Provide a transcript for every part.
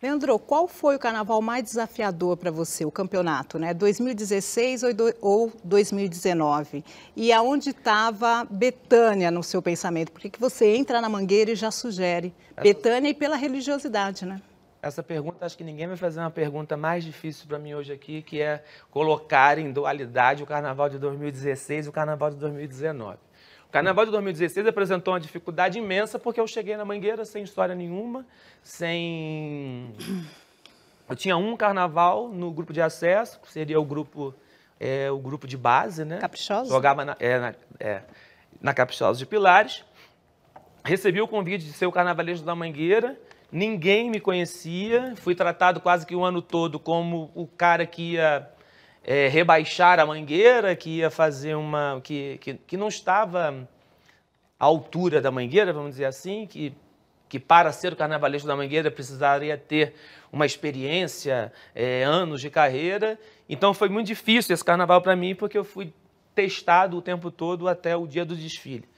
Leandro, qual foi o carnaval mais desafiador para você, o campeonato, né? 2016 ou 2019? E aonde estava Betânia no seu pensamento? Por que você entra na Mangueira e já sugere é. Betânia e pela religiosidade, né? essa pergunta, acho que ninguém vai fazer uma pergunta mais difícil para mim hoje aqui, que é colocar em dualidade o carnaval de 2016 e o carnaval de 2019. O carnaval de 2016 apresentou uma dificuldade imensa porque eu cheguei na Mangueira sem história nenhuma, sem. Eu tinha um carnaval no grupo de acesso, que seria o grupo, é, o grupo de base, né? caprichoso Jogava na, é, na, é, na de Pilares. Recebi o convite de ser o carnavalesco da Mangueira ninguém me conhecia, fui tratado quase que o ano todo como o cara que ia é, rebaixar a mangueira, que ia fazer uma. que, que, que não estava à altura da mangueira, vamos dizer assim, que que para ser o carnavalista da Mangueira precisaria ter uma experiência, é, anos de carreira. Então foi muito difícil esse carnaval para mim, porque eu fui testado o tempo todo até o dia do desfile.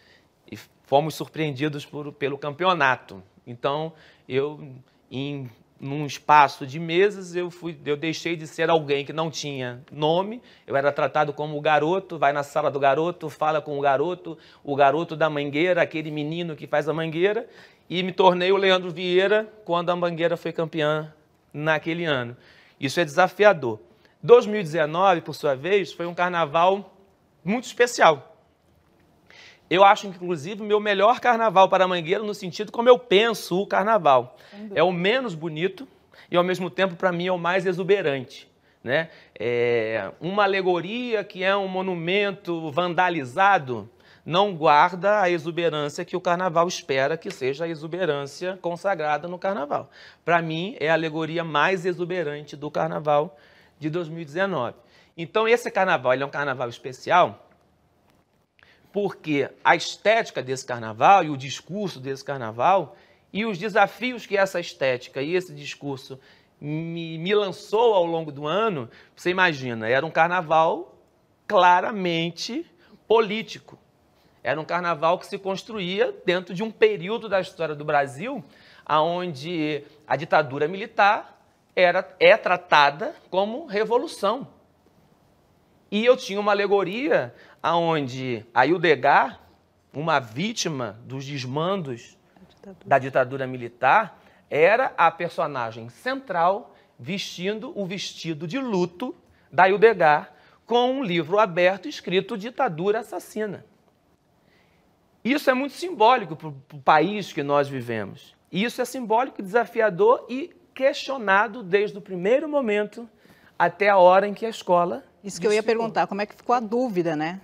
E fomos surpreendidos por, pelo campeonato. Então, eu, em num espaço de meses, eu fui, eu deixei de ser alguém que não tinha nome, eu era tratado como o garoto, vai na sala do garoto, fala com o garoto, o garoto da mangueira, aquele menino que faz a mangueira, e me tornei o Leandro Vieira quando a mangueira foi campeã naquele ano. Isso é desafiador. 2019, por sua vez, foi um carnaval muito especial. Eu acho, inclusive, o meu melhor carnaval para Mangueira no sentido como eu penso o carnaval. É o menos bonito e, ao mesmo tempo, para mim, é o mais exuberante. Né? É uma alegoria que é um monumento vandalizado não guarda a exuberância que o carnaval espera que seja a exuberância consagrada no carnaval. Para mim, é a alegoria mais exuberante do carnaval de 2019. Então, esse carnaval ele é um carnaval especial porque a estética desse carnaval e o discurso desse carnaval e os desafios que essa estética e esse discurso me, me lançou ao longo do ano, você imagina, era um carnaval claramente político. Era um carnaval que se construía dentro de um período da história do Brasil onde a ditadura militar era, é tratada como revolução. E eu tinha uma alegoria aonde Aildegar, uma vítima dos desmandos ditadura. da ditadura militar, era a personagem central vestindo o vestido de luto da Aildegar com um livro aberto escrito Ditadura Assassina. Isso é muito simbólico para o país que nós vivemos. isso é simbólico, desafiador e questionado desde o primeiro momento até a hora em que a escola isso que eu ia perguntar, como é que ficou a dúvida, né?